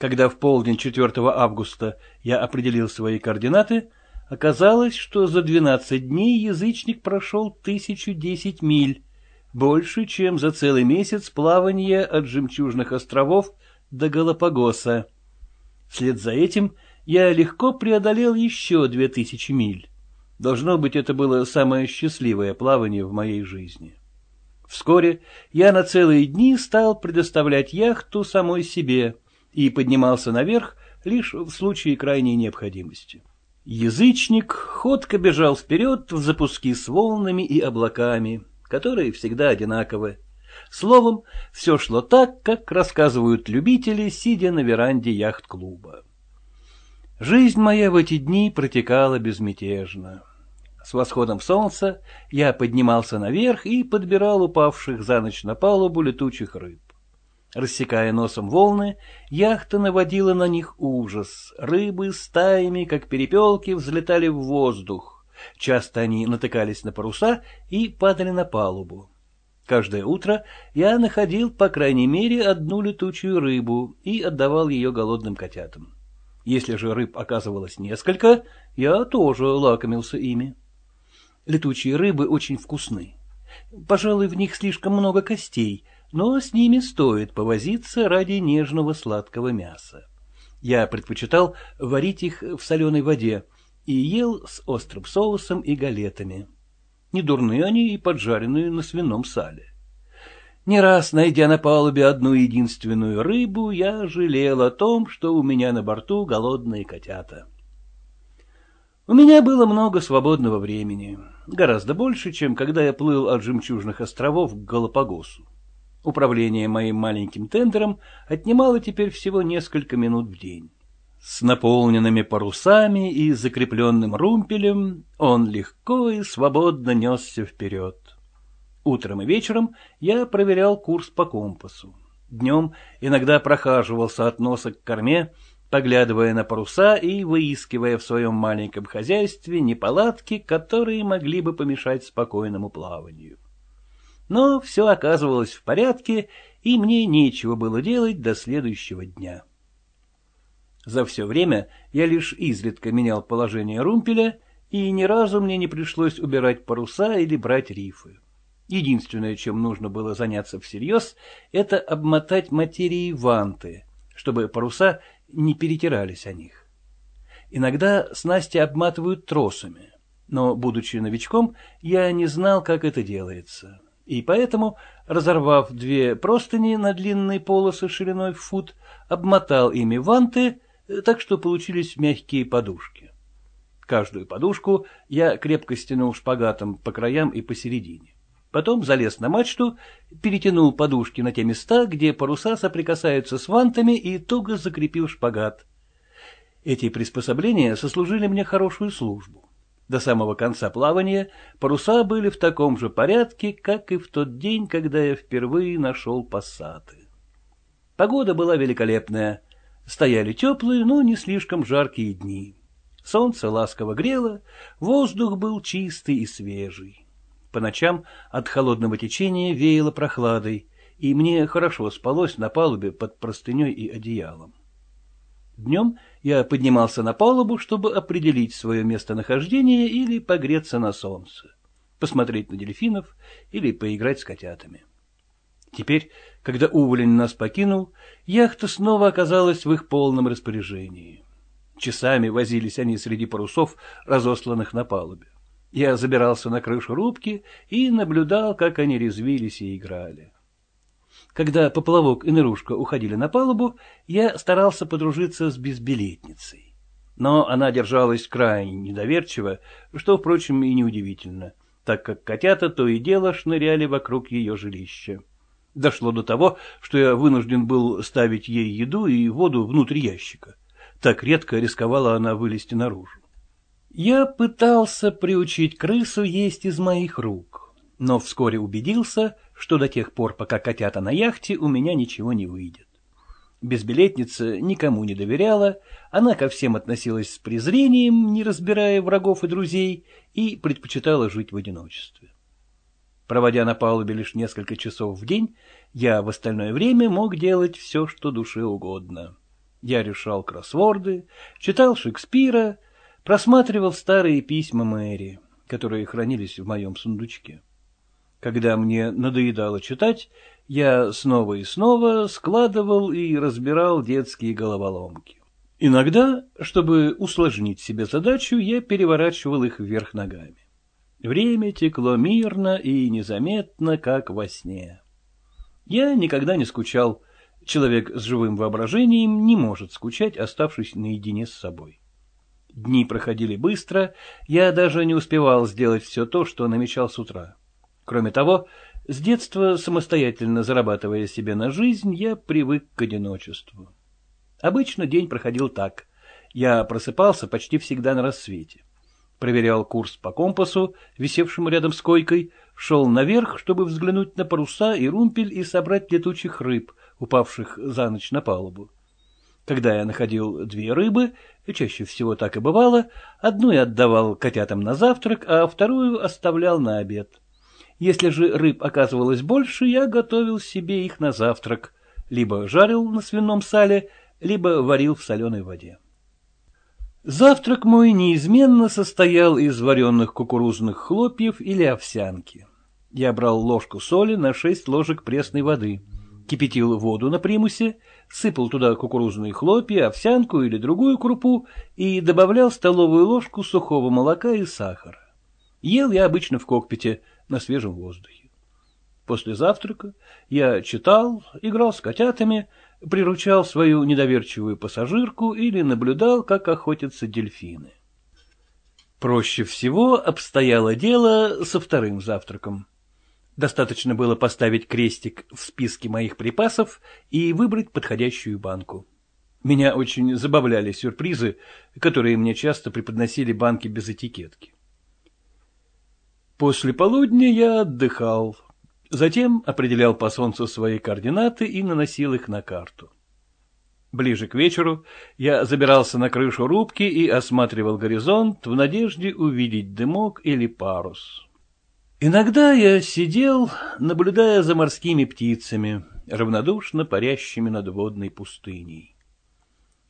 Когда в полдень 4 августа я определил свои координаты, оказалось, что за 12 дней язычник прошел 1010 миль, больше, чем за целый месяц плавания от Жемчужных островов до Галапагоса. Вслед за этим я легко преодолел еще 2000 миль. Должно быть, это было самое счастливое плавание в моей жизни. Вскоре я на целые дни стал предоставлять яхту самой себе — и поднимался наверх лишь в случае крайней необходимости. Язычник ходко бежал вперед в запуски с волнами и облаками, которые всегда одинаковы. Словом, все шло так, как рассказывают любители, сидя на веранде яхт-клуба. Жизнь моя в эти дни протекала безмятежно. С восходом солнца я поднимался наверх и подбирал упавших за ночь на палубу летучих рыб. Рассекая носом волны, яхта наводила на них ужас. Рыбы стаями, как перепелки, взлетали в воздух. Часто они натыкались на паруса и падали на палубу. Каждое утро я находил, по крайней мере, одну летучую рыбу и отдавал ее голодным котятам. Если же рыб оказывалось несколько, я тоже лакомился ими. Летучие рыбы очень вкусны. Пожалуй, в них слишком много костей, но с ними стоит повозиться ради нежного сладкого мяса. Я предпочитал варить их в соленой воде и ел с острым соусом и галетами. Недурные они и поджаренные на свином сале. Не раз, найдя на палубе одну единственную рыбу, я жалел о том, что у меня на борту голодные котята. У меня было много свободного времени, гораздо больше, чем когда я плыл от Жемчужных островов к Галапагосу. Управление моим маленьким тендером отнимало теперь всего несколько минут в день. С наполненными парусами и закрепленным румпелем он легко и свободно несся вперед. Утром и вечером я проверял курс по компасу. Днем иногда прохаживался от носа к корме, поглядывая на паруса и выискивая в своем маленьком хозяйстве неполадки, которые могли бы помешать спокойному плаванию. Но все оказывалось в порядке, и мне нечего было делать до следующего дня. За все время я лишь изредка менял положение румпеля, и ни разу мне не пришлось убирать паруса или брать рифы. Единственное, чем нужно было заняться всерьез, это обмотать материи ванты, чтобы паруса не перетирались о них. Иногда снасти обматывают тросами, но, будучи новичком, я не знал, как это делается. И поэтому, разорвав две простыни на длинные полосы шириной в фут, обмотал ими ванты, э, так что получились мягкие подушки. Каждую подушку я крепко стянул шпагатом по краям и посередине. Потом залез на мачту, перетянул подушки на те места, где паруса соприкасаются с вантами и туго закрепил шпагат. Эти приспособления сослужили мне хорошую службу. До самого конца плавания паруса были в таком же порядке, как и в тот день, когда я впервые нашел пассаты. Погода была великолепная. Стояли теплые, но не слишком жаркие дни. Солнце ласково грело, воздух был чистый и свежий. По ночам от холодного течения веяло прохладой, и мне хорошо спалось на палубе под простыней и одеялом. Днем я поднимался на палубу, чтобы определить свое местонахождение или погреться на солнце, посмотреть на дельфинов или поиграть с котятами. Теперь, когда Уволень нас покинул, яхта снова оказалась в их полном распоряжении. Часами возились они среди парусов, разосланных на палубе. Я забирался на крышу рубки и наблюдал, как они резвились и играли. Когда Поплавок и Нырушка уходили на палубу, я старался подружиться с безбилетницей. Но она держалась крайне недоверчиво, что, впрочем, и неудивительно, так как котята то и дело шныряли вокруг ее жилища. Дошло до того, что я вынужден был ставить ей еду и воду внутрь ящика. Так редко рисковала она вылезти наружу. Я пытался приучить крысу есть из моих рук, но вскоре убедился, что до тех пор, пока котята на яхте, у меня ничего не выйдет. Безбилетница никому не доверяла, она ко всем относилась с презрением, не разбирая врагов и друзей, и предпочитала жить в одиночестве. Проводя на палубе лишь несколько часов в день, я в остальное время мог делать все, что душе угодно. Я решал кроссворды, читал Шекспира, просматривал старые письма Мэри, которые хранились в моем сундучке. Когда мне надоедало читать, я снова и снова складывал и разбирал детские головоломки. Иногда, чтобы усложнить себе задачу, я переворачивал их вверх ногами. Время текло мирно и незаметно, как во сне. Я никогда не скучал. Человек с живым воображением не может скучать, оставшись наедине с собой. Дни проходили быстро, я даже не успевал сделать все то, что намечал с утра. Кроме того, с детства, самостоятельно зарабатывая себе на жизнь, я привык к одиночеству. Обычно день проходил так. Я просыпался почти всегда на рассвете. Проверял курс по компасу, висевшему рядом с койкой, шел наверх, чтобы взглянуть на паруса и румпель и собрать летучих рыб, упавших за ночь на палубу. Когда я находил две рыбы, и чаще всего так и бывало, одну я отдавал котятам на завтрак, а вторую оставлял на обед. Если же рыб оказывалось больше, я готовил себе их на завтрак, либо жарил на свином сале, либо варил в соленой воде. Завтрак мой неизменно состоял из вареных кукурузных хлопьев или овсянки. Я брал ложку соли на шесть ложек пресной воды, кипятил воду на примусе, сыпал туда кукурузные хлопья, овсянку или другую крупу и добавлял столовую ложку сухого молока и сахара. Ел я обычно в кокпите, на свежем воздухе. После завтрака я читал, играл с котятами, приручал свою недоверчивую пассажирку или наблюдал, как охотятся дельфины. Проще всего обстояло дело со вторым завтраком. Достаточно было поставить крестик в списке моих припасов и выбрать подходящую банку. Меня очень забавляли сюрпризы, которые мне часто преподносили банки без этикетки. После полудня я отдыхал. Затем определял по солнцу свои координаты и наносил их на карту. Ближе к вечеру я забирался на крышу рубки и осматривал горизонт в надежде увидеть дымок или парус. Иногда я сидел, наблюдая за морскими птицами, равнодушно парящими над водной пустыней.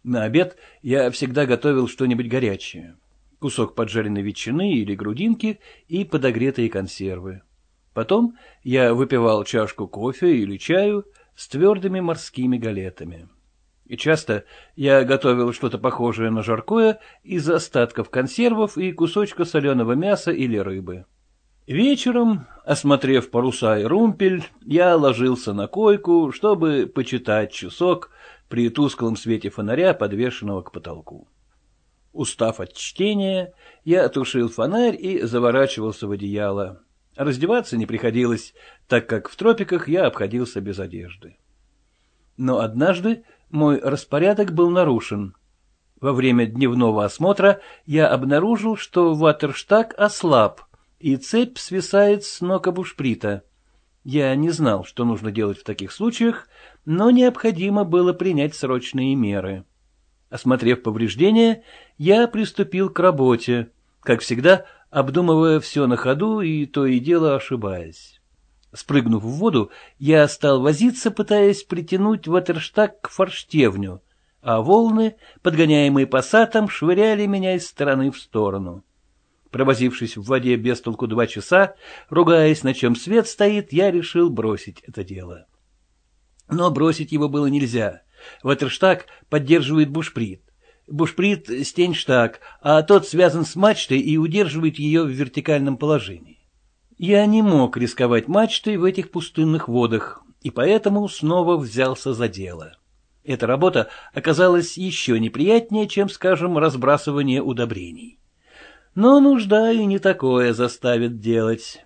На обед я всегда готовил что-нибудь горячее кусок поджаренной ветчины или грудинки и подогретые консервы. Потом я выпивал чашку кофе или чаю с твердыми морскими галетами. И часто я готовил что-то похожее на жаркое из остатков консервов и кусочка соленого мяса или рыбы. Вечером, осмотрев паруса и румпель, я ложился на койку, чтобы почитать часок при тусклом свете фонаря, подвешенного к потолку. Устав от чтения, я тушил фонарь и заворачивался в одеяло. Раздеваться не приходилось, так как в тропиках я обходился без одежды. Но однажды мой распорядок был нарушен. Во время дневного осмотра я обнаружил, что ватерштаг ослаб, и цепь свисает с ног обушприта. Я не знал, что нужно делать в таких случаях, но необходимо было принять срочные меры. Осмотрев повреждения, я приступил к работе, как всегда, обдумывая все на ходу и то и дело ошибаясь. Спрыгнув в воду, я стал возиться, пытаясь притянуть ватерштаг к форштевню, а волны, подгоняемые пассатом, швыряли меня из стороны в сторону. Провозившись в воде без толку два часа, ругаясь, на чем свет стоит, я решил бросить это дело. Но бросить его было нельзя. Ватерштаг поддерживает бушприт. Бушприт — стенштаг, а тот связан с мачтой и удерживает ее в вертикальном положении. Я не мог рисковать мачтой в этих пустынных водах, и поэтому снова взялся за дело. Эта работа оказалась еще неприятнее, чем, скажем, разбрасывание удобрений. Но нужда и не такое заставит делать.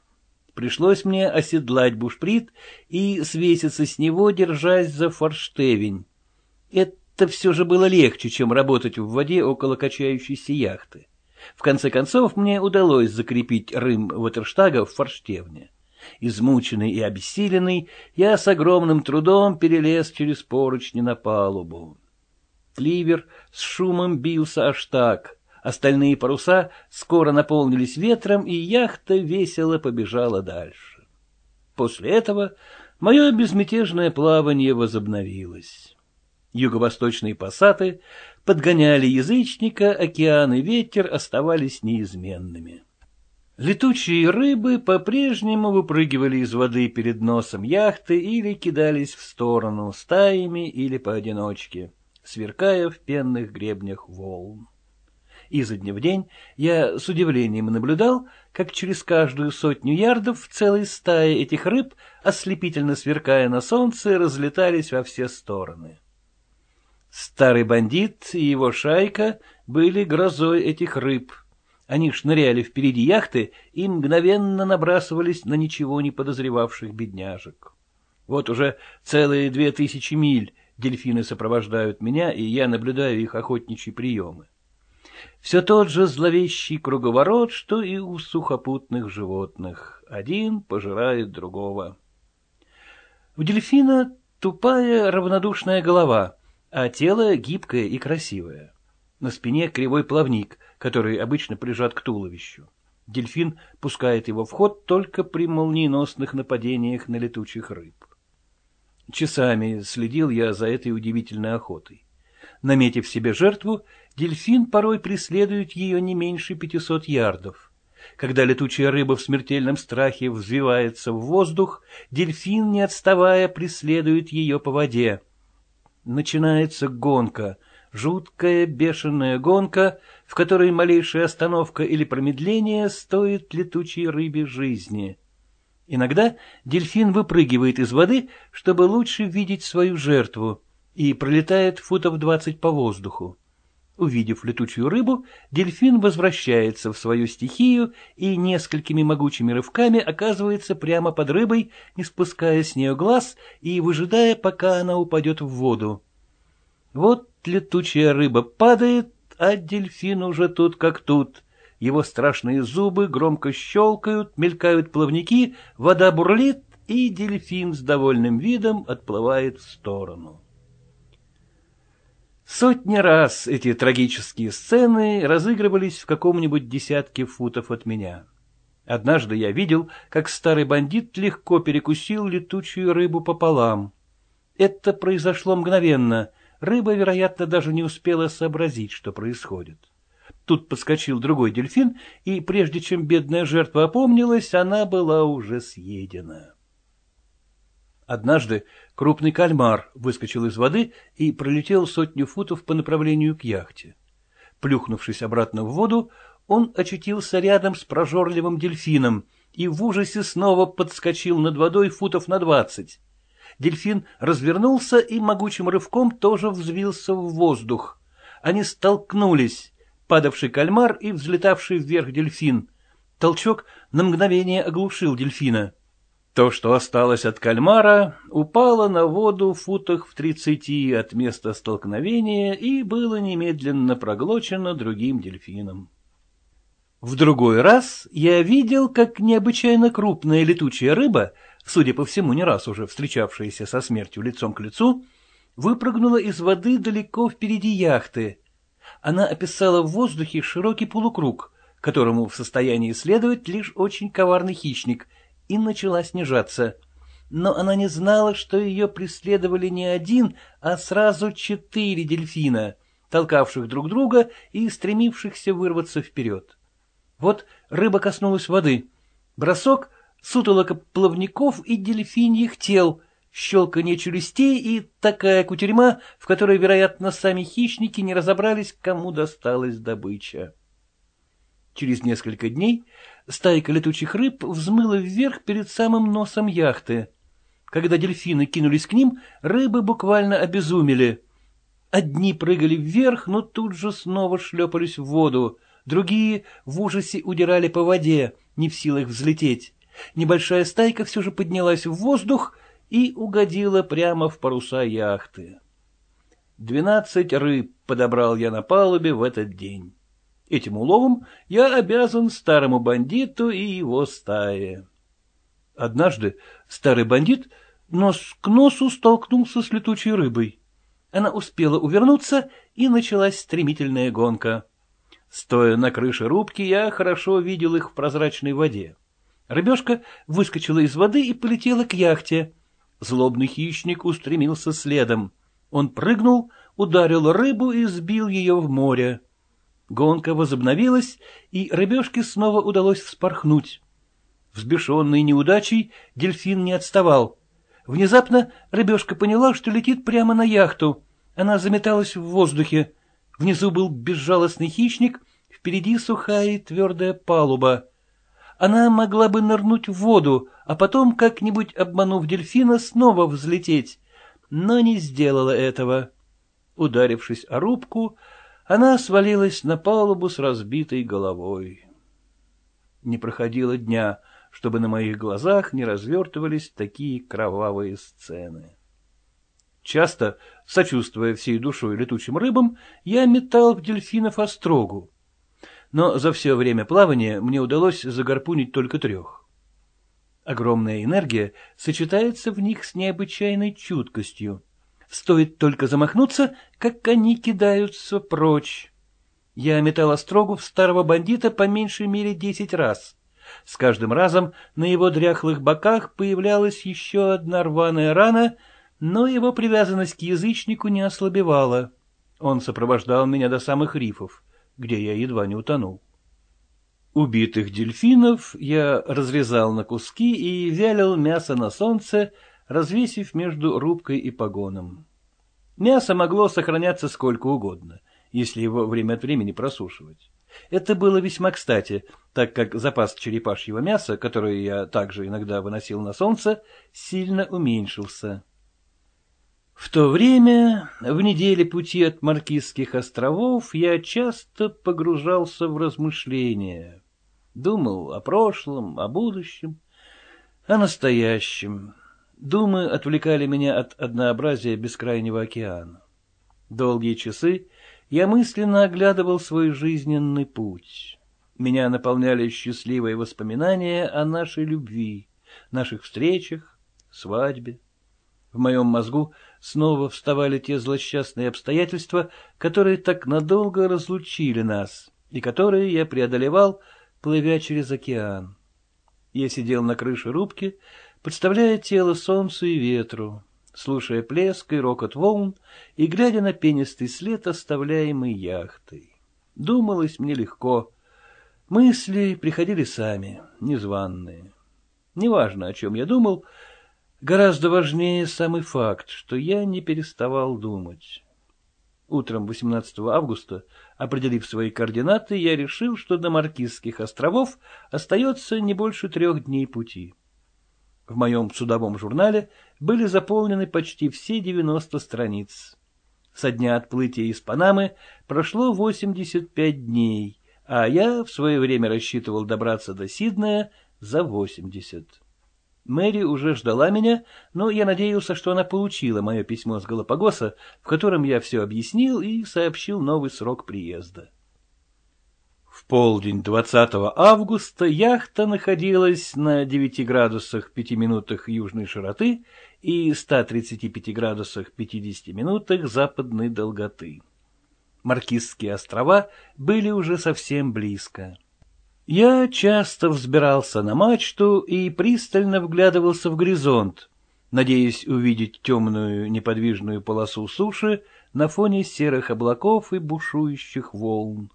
Пришлось мне оседлать бушприт и свеситься с него, держась за форштевень. Это все же было легче, чем работать в воде около качающейся яхты. В конце концов, мне удалось закрепить рым Ватерштага в форштевне. Измученный и обессиленный, я с огромным трудом перелез через поручни на палубу. Кливер с шумом бился аж так. Остальные паруса скоро наполнились ветром, и яхта весело побежала дальше. После этого мое безмятежное плавание возобновилось. Юго-восточные пассаты подгоняли язычника, океан и ветер оставались неизменными. Летучие рыбы по-прежнему выпрыгивали из воды перед носом яхты или кидались в сторону стаями или поодиночке, сверкая в пенных гребнях волн. Изо дня в день я с удивлением наблюдал, как через каждую сотню ярдов целые стаи этих рыб, ослепительно сверкая на солнце, разлетались во все стороны. Старый бандит и его шайка были грозой этих рыб. Они шныряли впереди яхты и мгновенно набрасывались на ничего не подозревавших бедняжек. Вот уже целые две тысячи миль дельфины сопровождают меня, и я наблюдаю их охотничьи приемы. Все тот же зловещий круговорот, что и у сухопутных животных. Один пожирает другого. У дельфина тупая равнодушная голова — а тело гибкое и красивое. На спине кривой плавник, который обычно прижат к туловищу. Дельфин пускает его в ход только при молниеносных нападениях на летучих рыб. Часами следил я за этой удивительной охотой. Наметив себе жертву, дельфин порой преследует ее не меньше 500 ярдов. Когда летучая рыба в смертельном страхе взвивается в воздух, дельфин, не отставая, преследует ее по воде — Начинается гонка, жуткая бешеная гонка, в которой малейшая остановка или промедление стоит летучей рыбе жизни. Иногда дельфин выпрыгивает из воды, чтобы лучше видеть свою жертву, и пролетает футов двадцать по воздуху. Увидев летучую рыбу, дельфин возвращается в свою стихию и несколькими могучими рывками оказывается прямо под рыбой, не спуская с нее глаз и выжидая, пока она упадет в воду. Вот летучая рыба падает, а дельфин уже тут как тут. Его страшные зубы громко щелкают, мелькают плавники, вода бурлит, и дельфин с довольным видом отплывает в сторону. Сотни раз эти трагические сцены разыгрывались в каком-нибудь десятке футов от меня. Однажды я видел, как старый бандит легко перекусил летучую рыбу пополам. Это произошло мгновенно. Рыба, вероятно, даже не успела сообразить, что происходит. Тут подскочил другой дельфин, и прежде чем бедная жертва опомнилась, она была уже съедена. Однажды крупный кальмар выскочил из воды и пролетел сотню футов по направлению к яхте. Плюхнувшись обратно в воду, он очутился рядом с прожорливым дельфином и в ужасе снова подскочил над водой футов на двадцать. Дельфин развернулся и могучим рывком тоже взвился в воздух. Они столкнулись, падавший кальмар и взлетавший вверх дельфин. Толчок на мгновение оглушил дельфина. То, что осталось от кальмара, упало на воду в футах в тридцати от места столкновения и было немедленно проглочено другим дельфином. В другой раз я видел, как необычайно крупная летучая рыба, судя по всему не раз уже встречавшаяся со смертью лицом к лицу, выпрыгнула из воды далеко впереди яхты. Она описала в воздухе широкий полукруг, которому в состоянии следовать лишь очень коварный хищник — и начала снижаться. Но она не знала, что ее преследовали не один, а сразу четыре дельфина, толкавших друг друга и стремившихся вырваться вперед. Вот рыба коснулась воды. Бросок — сутолока плавников и дельфиньих тел, щелканье челюстей и такая кутерьма, в которой, вероятно, сами хищники не разобрались, кому досталась добыча. Через несколько дней стайка летучих рыб взмыла вверх перед самым носом яхты. Когда дельфины кинулись к ним, рыбы буквально обезумели. Одни прыгали вверх, но тут же снова шлепались в воду, другие в ужасе удирали по воде, не в силах взлететь. Небольшая стайка все же поднялась в воздух и угодила прямо в паруса яхты. Двенадцать рыб подобрал я на палубе в этот день. Этим уловом я обязан старому бандиту и его стае. Однажды старый бандит нос к носу столкнулся с летучей рыбой. Она успела увернуться, и началась стремительная гонка. Стоя на крыше рубки, я хорошо видел их в прозрачной воде. Рыбешка выскочила из воды и полетела к яхте. Злобный хищник устремился следом. Он прыгнул, ударил рыбу и сбил ее в море. Гонка возобновилась, и рыбешке снова удалось вспорхнуть. Взбешенный неудачей, дельфин не отставал. Внезапно рыбешка поняла, что летит прямо на яхту. Она заметалась в воздухе. Внизу был безжалостный хищник, впереди сухая и твердая палуба. Она могла бы нырнуть в воду, а потом, как-нибудь обманув дельфина, снова взлететь, но не сделала этого. Ударившись о рубку, она свалилась на палубу с разбитой головой. Не проходило дня, чтобы на моих глазах не развертывались такие кровавые сцены. Часто, сочувствуя всей душой летучим рыбам, я метал в дельфинов острогу. Но за все время плавания мне удалось загорпунить только трех. Огромная энергия сочетается в них с необычайной чуткостью — Стоит только замахнуться, как они кидаются прочь. Я метал острогу в старого бандита по меньшей мере десять раз. С каждым разом на его дряхлых боках появлялась еще одна рваная рана, но его привязанность к язычнику не ослабевала. Он сопровождал меня до самых рифов, где я едва не утонул. Убитых дельфинов я разрезал на куски и вялил мясо на солнце, развесив между рубкой и погоном. Мясо могло сохраняться сколько угодно, если его время от времени просушивать. Это было весьма кстати, так как запас черепашьего мяса, который я также иногда выносил на солнце, сильно уменьшился. В то время, в неделе пути от Маркизских островов, я часто погружался в размышления. Думал о прошлом, о будущем, о настоящем. Думы отвлекали меня от однообразия бескрайнего океана. Долгие часы я мысленно оглядывал свой жизненный путь. Меня наполняли счастливые воспоминания о нашей любви, наших встречах, свадьбе. В моем мозгу снова вставали те злосчастные обстоятельства, которые так надолго разлучили нас, и которые я преодолевал, плывя через океан. Я сидел на крыше рубки Представляя тело солнцу и ветру, слушая плеск и рокот волн и глядя на пенистый след, оставляемый яхтой. Думалось мне легко. Мысли приходили сами, незваные. Неважно, о чем я думал, гораздо важнее самый факт, что я не переставал думать. Утром 18 августа, определив свои координаты, я решил, что до Маркизских островов остается не больше трех дней пути. В моем судовом журнале были заполнены почти все 90 страниц. Со дня отплытия из Панамы прошло 85 дней, а я в свое время рассчитывал добраться до Сиднея за 80. Мэри уже ждала меня, но я надеялся, что она получила мое письмо с Галапагоса, в котором я все объяснил и сообщил новый срок приезда. В полдень 20 августа яхта находилась на 9 градусах 5 минутах южной широты и 135 градусах 50 минутах западной долготы. Маркизские острова были уже совсем близко. Я часто взбирался на мачту и пристально вглядывался в горизонт, надеясь увидеть темную неподвижную полосу суши на фоне серых облаков и бушующих волн.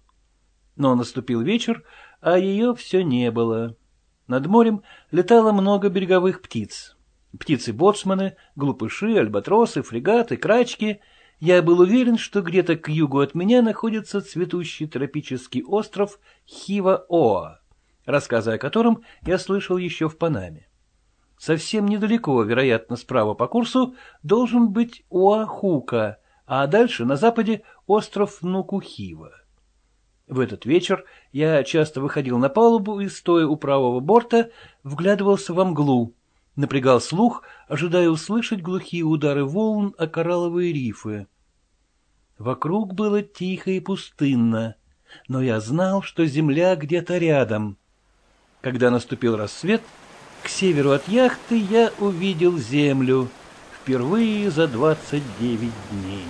Но наступил вечер, а ее все не было. Над морем летало много береговых птиц. Птицы-боцманы, глупыши, альбатросы, фрегаты, крачки. Я был уверен, что где-то к югу от меня находится цветущий тропический остров Хива-Оа, рассказы о котором я слышал еще в Панаме. Совсем недалеко, вероятно, справа по курсу, должен быть Оахука, а дальше на западе остров Нукухива. В этот вечер я часто выходил на палубу и, стоя у правого борта, вглядывался во мглу, напрягал слух, ожидая услышать глухие удары волн о коралловые рифы. Вокруг было тихо и пустынно, но я знал, что земля где-то рядом. Когда наступил рассвет, к северу от яхты я увидел землю впервые за двадцать девять дней.